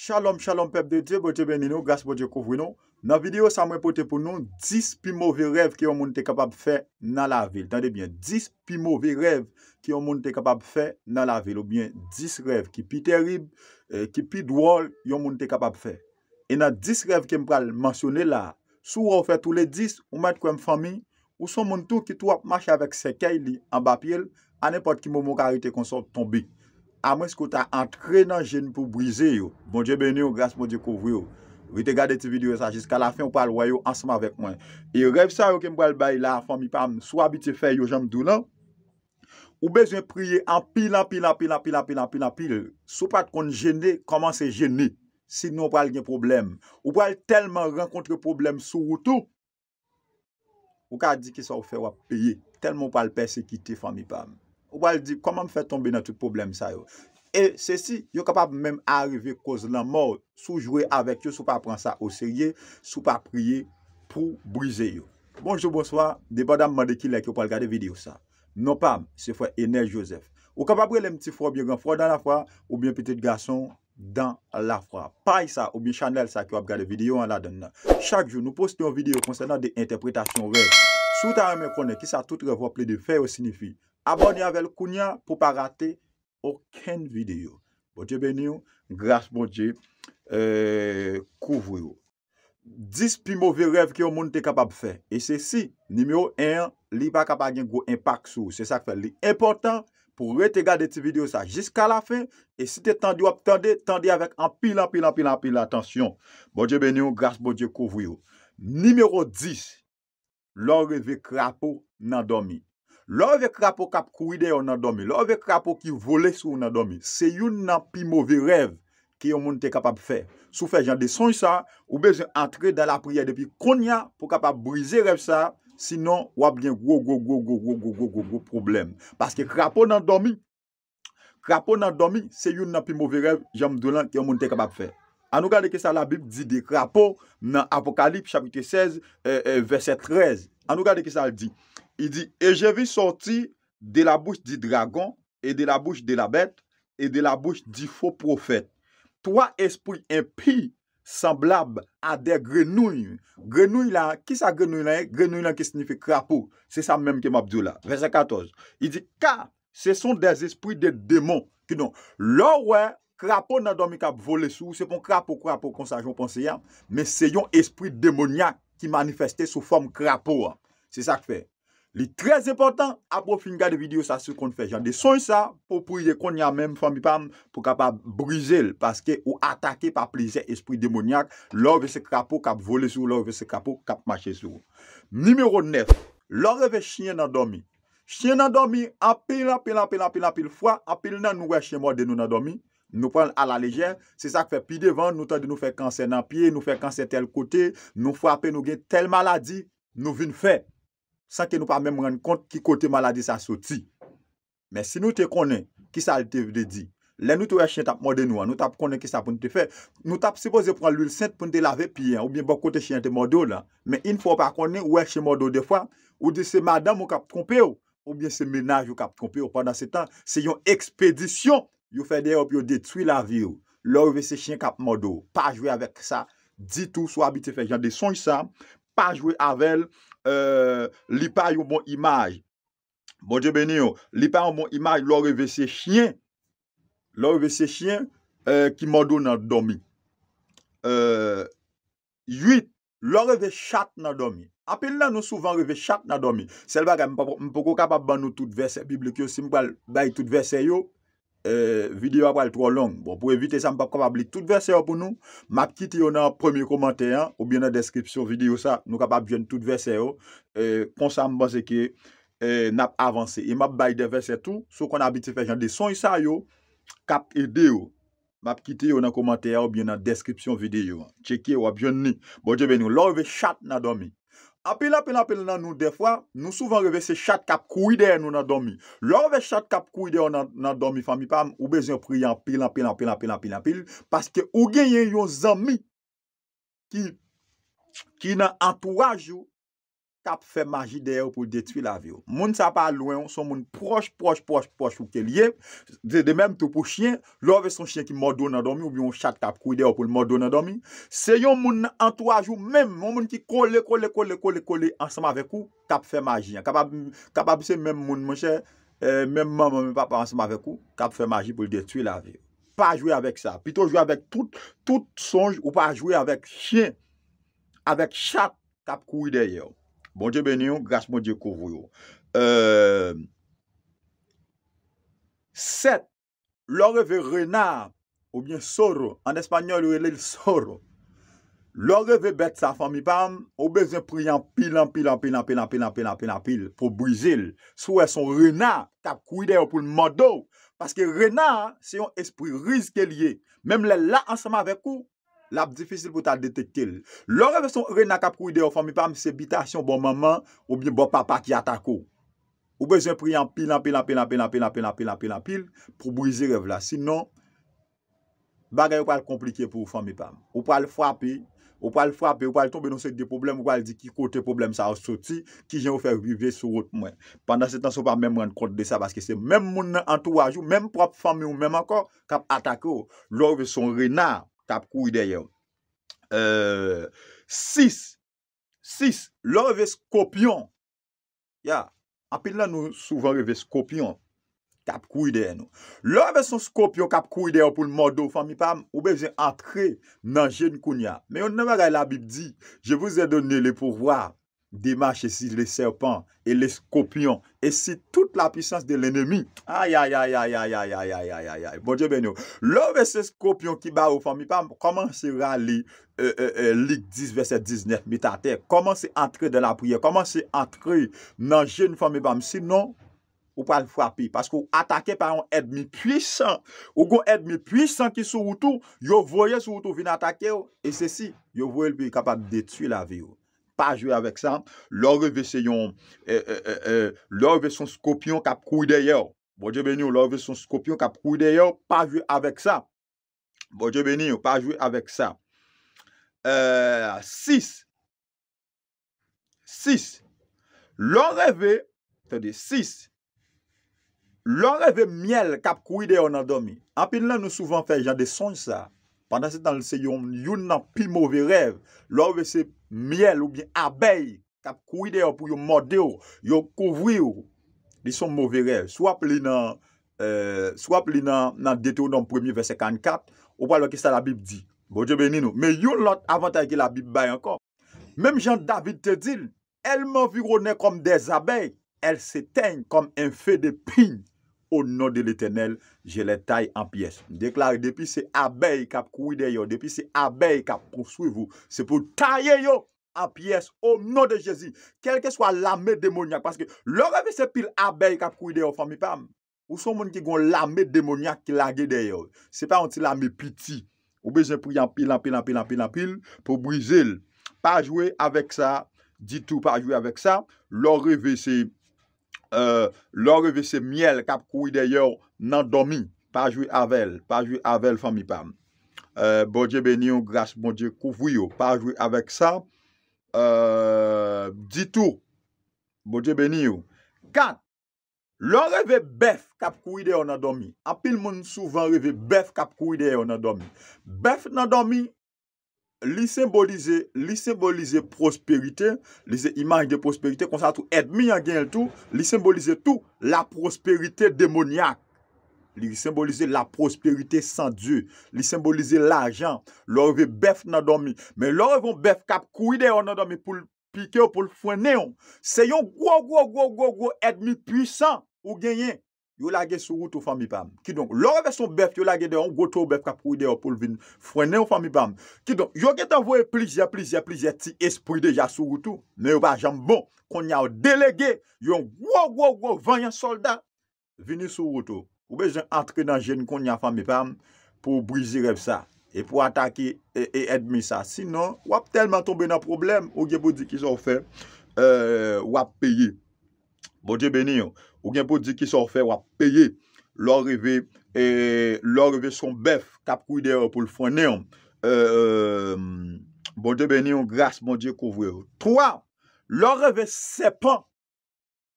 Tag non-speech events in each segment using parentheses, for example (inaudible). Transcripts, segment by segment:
Shalom, shalom pep de Dje, bojje beninou, gras bojje kouvrinou. Nan video sa mre pote pou nou, 10 pi mouvi rev ki yon moun te kapab fe nan la vil. Tande bien, 10 pi mouvi rev ki yon moun te kapab fe nan la vil. Ou bien, 10 rev ki pi terib, ki pi dwol yon moun te kapab fe. E nan 10 rev ki m pral mansyone la, sou ou fe tou le 10, ou met kwen m fami, ou son moun tou ki tou ap mache avek se key li an bapil, an epot ki mou mou karite konson ton bik. a mwen skou ta an tre nan jen pou brize yo, moun dje ben yo, grase moun dje kouv yo, vi te gade ti video sa, jiska la fin ou pal woy yo ansman vek mwen, e rev sa yo ke mwen bay la, fami pam, sou abite fe yo jen mdou nan, ou bezwen priye, an pil an pil an pil an pil an pil an pil, sou pat kon jene, koman se jene, si nou pal gen problem, ou pal telman renkontre problem sou wotou, ou ka di ki sa ou fe wap peye, telman pal persekite fami pam, Wal di, koman m fè tombe nan tout problem sa yo? E se si, yo kapab mèm a arrive koz lan mò, sou jwè avèk yo, sou pa pran sa o serye, sou pa priye pou brize yo. Bonjou, bonsoir, deba dam mande ki lè ki yo pal gade video sa. Non pab, se fwe Enel Joseph. Ou kapab wè lè m ti fwo, bie ren fwo dan la fwa, ou bie m piti gason dan la fwa. Pay sa, ou bie chanel sa ki wap gade video an la donna. Chak jou nou poste yon video konsenant de interpretasyon wè. Sou ta mè konè ki sa tout revople de fè ou sinifi abonye avèl kounya pou pa rate okèn videyo. Bojè ben yon, grâs bon jè kouvri yo. Dis pi mò vè rev ki yon moun te kapab fè. E se si, nimeyo en, li pa kapagyen gwo impak sou. Se sa k fè, li importan pou wè te gade ti video sa jiska la fè, e si te tendi wap tendi, tendi avèk anpil, anpil, anpil, anpil, atensyon. Bojè ben yon, grâs bon jè kouvri yo. Nimeyo dis, lò revè krapou nan domi. Lo ve krapou kap kou ide yo nan domi, lo ve krapou ki vole sou nan domi, se yon nan pi mouvi rev ki yon moun te kapab fe. Sou fe, jan de son sa, ou be zan entre da la priye depi konya pou kapab brize rev sa, sinon wap gen gwo gwo gwo gwo gwo gwo gwo gwo gwo gwo problem. Paske krapou nan domi, krapou nan domi, se yon nan pi mouvi rev jan moun te kapab fe. Anou gade ki sa la bib di de krapou nan apokalip chapite 16 euh, euh, verset 13. Anou gade ki sa al di, I di, e jevi soti de la bouche di dragon, e de la bouche de la bete, e de la bouche di foprofet. Trois esprits impi, semblable a de grenouille. Grenouille la, ki sa grenouille la? Grenouille la ki signifie krapou. Se sa mèm kem Abdoulah. Vese 14. I di, ka, se son des esprits de démon. Ki non, lò wè, krapou nan do mi kap vole sou. Se pon krapou, krapou, konsajon, ponseyan. Men se yon esprits démoniak ki manifestè sou form krapou. Se sa kfej. Li trez epotant, aprofin ga de video sa sou kon fè jan. De son sa pou pou yè kon yè mèm fòmipam pou kap ap brize l. Paske ou atake pa plize espri demonyak. Lor ve se krapou kap vole sou, lor ve se krapou kap mache sou. Numero 9. Lor ve chien nan dormi. Chien nan dormi apil, apil, apil, apil, apil fwa. Apil nan nou wè chien mò de nou nan dormi. Nou pren ala lejè. Se sa k fè pi devan nou tan de nou fè kansè nan pi. Nou fè kansè tel kote. Nou fwa apil nou gen tel maladi. Nou vin fè. Sanke nou pa men mwen kont ki kote malade sa soti. Men si nou te konen, ki sa al te vede di? Len nou te wè chen tap mwode nou an, nou tap konen ki sa pou nou te fè. Nou tap se boze pran loul sent pou nou te lave pi an, ou bien bok kote chen te mwode ou la. Men in fò pa konen, wè chen mwode ou defwa, ou dise se madame ou kap trompe ou. Ou bien se menaj ou kap trompe ou. Pendan se tan, se yon ekspedisyon. Yon fè de hop, yon detwi la vi ou. Lò ou ve se chen kap mwode ou. Pa jwe avèk sa, di tou sou abite fè. Jan de sonj sa. Pa jwe avel li pa yo bon imaj. Boje bene yo, li pa yo bon imaj lo revese chien. Lo revese chien ki mwadou nan domi. Yuit, lo revese chat nan domi. Ape lan nou souvan revese chat nan domi. Sel baga, mpoko kapap ban nou tout verse biblikyo simpal bay tout verse yo. Eh, videyo apal tro long. Bon, pou evite san pa kapabli tout verse oh. eh, eh, yo pou nou, map kiti yo nan premier komanteyan, oubyen nan deskripsyon videyo sa, nou kapab jen tout verse yo, konsanman seke nap avanse. E map bay de verse tou, sou kon ap biti fe jande. Son yisa yo, kap ede yo, map kiti yo nan komanteyan, oubyen nan deskripsyon videyo. Cheke yo ap jen ni. Bon, je ven nou. Lowe ve chat nan domi. apil apil apil nan nou defwa, nou souvan reve se chat kap kouy deyè nou nan domi. Lò ve chat kap kouy deyè nou nan domi, fami pam, ou bezen priy apil apil apil apil apil apil apil, paske ou genyen yon zami, ki nan entourage yon, ka pou fè magi deye ou pou detui la vi ou. Moun sa pa louen, son moun proche, proche, proche, proche ou ke liye, de menm tou pou chien, lò ve son chien ki mò do nan domi, ou biyon chak ta pou koui deye ou pou mò do nan domi, se yon moun an tou a jou menm, moun moun ki kole, kole, kole, kole, kole, ansanm avèk ou, ka pou fè magi. Kapab se menm moun mwenche, menm mèm mèm pap avèk ou, ka pou fè magi pou detui la vi ou. Pa jwè avèk sa, pito jwè avèk tout sonj ou pa jwè avèk chien Bonje benyon, grache moun je kouvou yo. Euh, Sèt, lòreve rena, oubyen soro, an espanyol ouye lèl soro, lòreve bet sa fami pam, oubezen priy an pil, an pil, an pil, an pil, an pil, an pil, an pil, an pil, pou brizil, souè son rena, tap kouy deyo pou l'modo, paske rena, se yon espri rizke liye, mem lè la ansama vek ou, Lap difisil pou ta detektele. Lò revè son rena kap kou ide yo fami pam, se bita a son bon maman, ou mi bo papa ki atakou. Ou bejè priy an pil an pil an pil an pil an pil an pil an pil an pil an pil an pil, pou brize rev la. Sinon, bagay yo pal komplike pou fami pam. Ou pal fwapi, ou pal fwapi, ou pal tombe nou se de problem, ou pal di ki kote problem sa asoti, ki jen ou fe vive sou ot mwen. Pendan se tan sou pa mèm ren kont de sa, baske se mèm moun an tou a jou, mèm prop fami ou mèm ankor, kap atakou. Lò revè son rena, tap kouy deye yo. Euh, sis, sis, lò revè skopyon, ya, apè lè nou souvan revè skopyon, tap kouy deye nou. Lò revè son skopyon, tap kouy deye yo pou l'modo, fami pam, oube zè antre nan jen kounya. Me yon ne vè gè l'abib di, je vè zè donè lè pou vwa, Dimache si euh, euh, euh, le serpan E le skopyon E si tout la pisans de l'enemi Aya ya ya ya ya ya ya ya ya ya ya Bonje ben yo Lo ve se skopyon ki ba ou fami pam Koman se rali Lik 10 ve se 19 Mita te Koman se antre de la priye Koman se antre Nan jen fami pam Sinon Ou pal fwapi Paske ou atake par an edmi pwisan Ou kon edmi pwisan ki sou wotou Yo voye sou wotou vin atake ou E se si Yo voye lpi kapat detui la vi ou pa jwe avèk sa. Lò revè se yon, euh, euh, euh, lò revè son skopyon kap kouy de yò. Bojè ben yon, lò revè son skopyon kap kouy de yò, pa jwe avèk sa. Bojè ben yon, pa jwe avèk sa. Sis. Sis. Lò revè, fè de sis. Lò revè myel kap kouy de yon nan domi. Anpil nan nou souvan fè, jan de sonj sa. Pandan se tan se yon, yon nan pi mòve rev. Lò revè se piyè, miel ou bien abey, kap kouy de yo pou yo morde yo, yo kouvri yo, dison mou verè, swap li nan, euh, swap li nan, nan detonon premier vers 54, ou palo ki sa la bib di, boje benino, men yo lot avantay ki la bib bay ankon, menm jan David te dil, el mou virone kom des abey, el se teny kom en fe de pinj, O nou de l'Eternel, je le tay en piyes. Deklari, depi se abey kap kouy de yo, depi se abey kap kouswe vou, se pou tay yo en piyes. O nou de Jezi, kelke swa lame demonyak, paske lorreve se pil abey kap kouy de yo, fami fam, ou son moun ki gwen lame demonyak ki lage de yo. Se pa onti lame piti, ou bezen pou yon pil, an pil, an pil, an pil, an pil, pou brise l. Pa jwe avek sa, di tou pa jwe avek sa, lorreve se pili, Lo reve se miel kap kouy de euh, bon bon yo nan domi Pa jwi avel, pa jwi avel fami pam Boje beni yo, gras, boje kouvuy yo Pa jwi avek sa Di tou, boje beni yo Kat, lo reve bef kap kouy de yo nan domi Apil moun souvan reve bef kap kouy de yo nan domi Bef nan domi Li sembolize, li sembolize prosperite, li se imanje de prosperite, konsa tou edmi an genye l tou, li sembolize tou la prosperite demoniak. Li sembolize la prosperite san die, li sembolize la jan, lor ve bef nan domi, men lor veon bef kap kouide an nan domi pou l pike ou pou l fwen neon. Seyon gwo gwo gwo gwo gwo gwo edmi pwisan ou genye. Yon lage sou route ou fami pam. Kidon, lore ve sou bef, yon lage de yon goto ou bef kap ou de yon pou vin fwene ou fami pam. Kidon, yon getan vwe plizye, plizye, plizye, ti espri deja sou route. Men yon pa jambon kon yon delege, yon wou wou wou, vanyan soldat, vini sou route. Ou be zan entre dan jen kon yon fami pam pou brizi rev sa. E pou ataki e, e edmi sa. Sinon, wap telman tombe nan problem, ou ge bodi ki zan ou fe, euh, wap peyi. Bodi beni yon. Ou gen pou di ki sa ou fe wap peye lor revè e, son bèf kap kouy deyo pou l fwane e, e, bon yon. Bonde ben yon, gras, bondye kouvre yon. Troa, lor revè sepan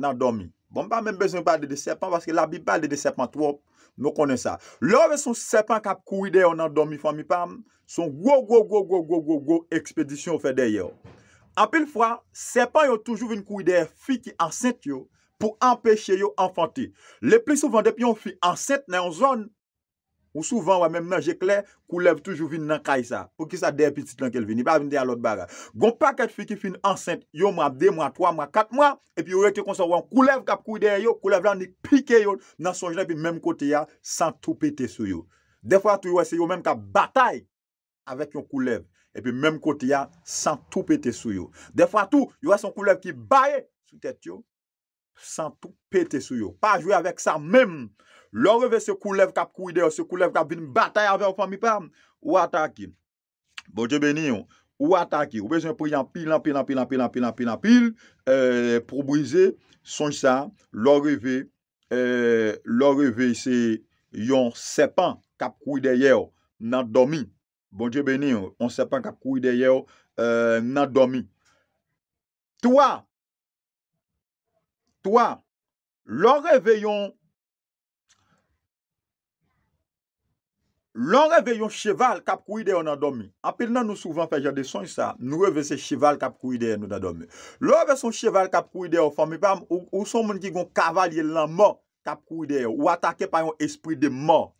nan domi. Bon pa men bezon pa de de sepan, vaseke la bi pa de de sepan, troa, nou konen sa. Lor revè son sepan kap kouy deyo nan domi fwane mi pam, son go, go, go, go, go, go, go, go, ekspedisyon ou fe dey yo. Anpil fwa, sepan yo toujou ven kouy dey, fi ki anset yo, pou empèche yo enfante. Le pli souvan dep yon fi ansente nan yon zon, ou souvan wè mè mè jèk lè, koulev toujou vin nan kaj sa, pou ki sa depi tit lan kel vin, ni pa vin de alot baga. Gon pa ket fi ki fin ansente, yo mwa de mwa, mwa kak mwa, epi yon rete konsa wè yon koulev kap kouy den yo, koulev lan ni pike yo, nan son jenè epi mèm kote ya, san tou pète sou yo. Defwa tou yon wè se yo mèm kap batay, avèk yon koulev, epi mèm kote ya, san tou pète sou yo. Defwa tou San tou pete sou yo. Pa jwe avèk sa mèm. Lò revè se koulev kap kouy de yo. Se koulev kap vin batay avè ou fami pam. Ou ataki. Bonje beni yo. Ou ataki. Ou bezè euh, pou euh, yon pilan pilan pilan pilan pilan pilan pilan pilan. Eee. Pou brize. Sonj sa. Lò revè. Eee. Lò revè se. Yon sepan kap kouy de yo. Nan domi. Bonje beni yo. On sepan kap kouy de yo. Eee. Euh, Nan domi. Towa. Toa, lor reveyon cheval kap kouy deyo nan domi. Ape nan nou souvan fè jade son sa, nou reve se cheval kap kouy deyo nan domi. Lor ve son cheval kap kouy deyo fòmipam, ou son moun ki gon kavalye lanman kap kouy deyo, ou atake pa yon espri de man.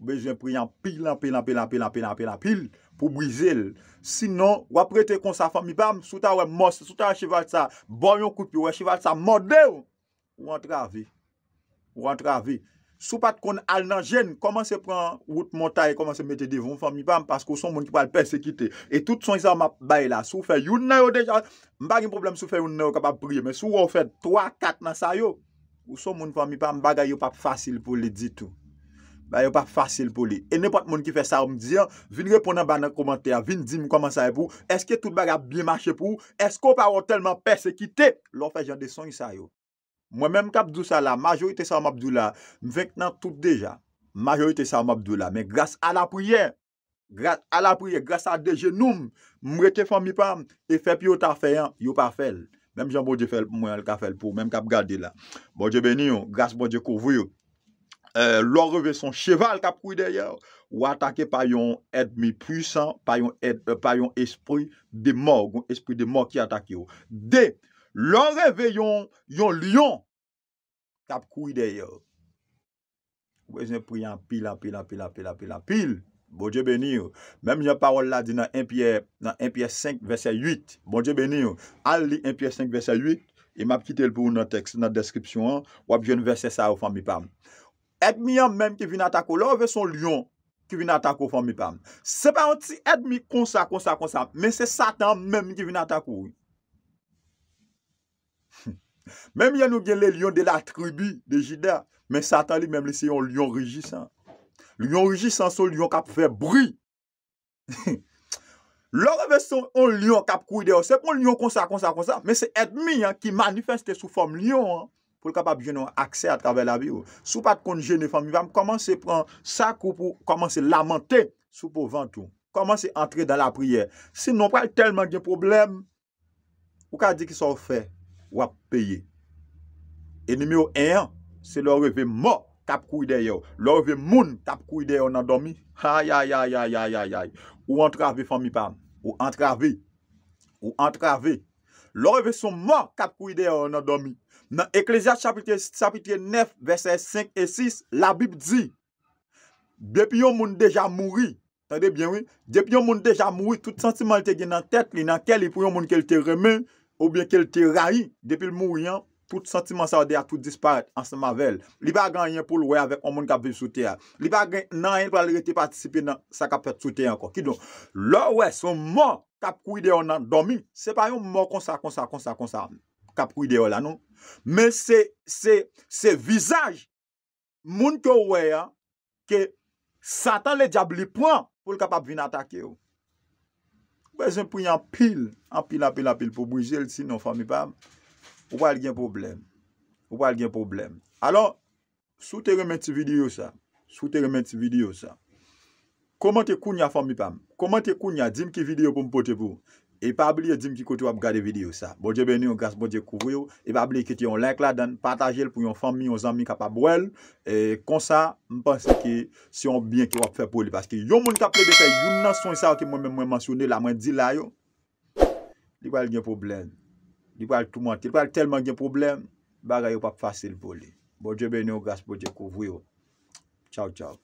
bejwen priyan pilan, pilan, pilan, pilan, pilan, pilan, pilan, pilan, pou bwize l. Sinon, wap rete kon sa fami bam, souta wè mòs, souta wè chival sa, bò bon, yon koupi, wè chival sa mòdè wè, wè antravi. Wè antravi. Sou pat kon al nan jen, koman se pran wout montaye, koman se mette devon fami bam, paskou son moun ki pal persekite. Et tout son yon sa wap bay la, sou fe yon nan yo dejan, mbag yon problem sou fe yon nan yo kapap priye, men sou wò fè 3-4 nan sa yo, ou son moun fam Ba yo pa fasil pou li. E nepot moun ki fè sa ou m diyan, vin repon nan ban nan komantè, vin di m koman sa e pou, eske tout baga biye mache pou, eske ou pa ou telman persekite, lò fè jan de son y sa yo. Mwen men m kap dousa la, majorite sa ou m ap dou la, m venk nan tout deja, majorite sa ou m ap dou la, men grase ala pou ye, grase ala pou ye, grase ala de genoum, m rete fè mi pam, e fè pi yo ta fè yan, yo pa fèl. Men m jan bo dje fèl, mwen al ka fèl pou, men m kap gade la. Bo Euh, lò revè son cheval kap kouy dè yò, ou atake pa yon edmi pwisan, pa yon euh, esprou de mò, yon esprou de mò ki atake yò. Dè, lò revè yon lion kap kouy dè yò. Wè zè pou yon pilan, pilan, pilan, pilan, pilan, pilan, bon pilan. Bò djè bè ni yò. Mèm yon parol la di nan 1 piè 5, versè 8. Bò djè bè ni yò. Al li 1 piè 5, versè 8, e map kitè l pou yon nan tekst, nan deskripsyon an, wap jè yon versè sa ou fami pam. Edmi yon mèm ki vin atakou, lò vè son lion ki vin atakou fòm mipam. Se pa yon ti, edmi konsa konsa konsa, mè se satan mèm ki vin atakou. (laughs) Mèm yon nou gen lè lion de la tribi de jida, mè satan li mèm lè se yon lion regis. Lion regis anso, lion kap fè brou. (laughs) Lò vè son lion kap kouy de yon, se pon lion konsa konsa konsa, mè se edmi yon ki manifeste sou fòm lion an. pou l kap ap jene akse a travè la bi ou. Sou pat kon jene fami vam, koman se pran sakou pou koman se lamentè, sou pou vantou. Koman se antre dan la priè. Se nou pral telman gen problem, ou ka di ki sa ou fè, wap peye. E nime ou enyan, se lor ve mò tap kouy de yo, lor ve moun tap kouy de yo nan domi, hayayayayayayayayay, ou antrave fami vam, ou antrave, ou antrave, lor e ve son mok kap kouy de a ou nan domi. Nan Ekleziat chapite 9, verset 5 et 6, la Bib di, depi yon moun deja mouri, depi yon moun deja mouri, tout sentimen te gen nan tet li, nan ke li pou yon moun ke li te remen, ou bien ke li te rayi, depi l mouri an, tout sentimen sa ou de a tout disparete, ansan mavel. Li bagan yon pou l wè avèk, yon moun kap vivi sou te a. Li bagan nan yon pou al rete patisipi nan sa kap vet sou te a anko. Ki don, lor wè son mok, kap kou ide yo nan domi, se pa yon mò konsa konsa konsa konsa kap kou ide yo la nou, men se se se vizaj moun ke wè ya ke satan le djab li pwant pou l kap ap vin atake yo. Ben jen priy an pil, an pil apil apil pou boujil si non fami pa, ou pa al gen problem, ou pa al gen problem. Alors, sou te remen ti video sa, sou te remen ti video sa. Koman te kounya fami pam? Koman te kounya, dim ki video pou mpote pou? E pa abliye dim ki kote wap gade video sa. Bojebe ni yon gaz boje kouyo. E pa abliye ki te yon like la dan pataje l pou yon fami, yon zanmi kapap wèl. E konsa, mpense ki se yon bien ki wap fè pou li. Paske yon mouni taple de fè, yon nan son sa wak e mwen mwen mwensyounen la mwen di la yo. Dikwal gen problem. Dikwal tout mwante. Dikwal telman gen problem. Baga yo wap fase l pou li. Bojebe ni yon gaz boje kouyo. Chow chow.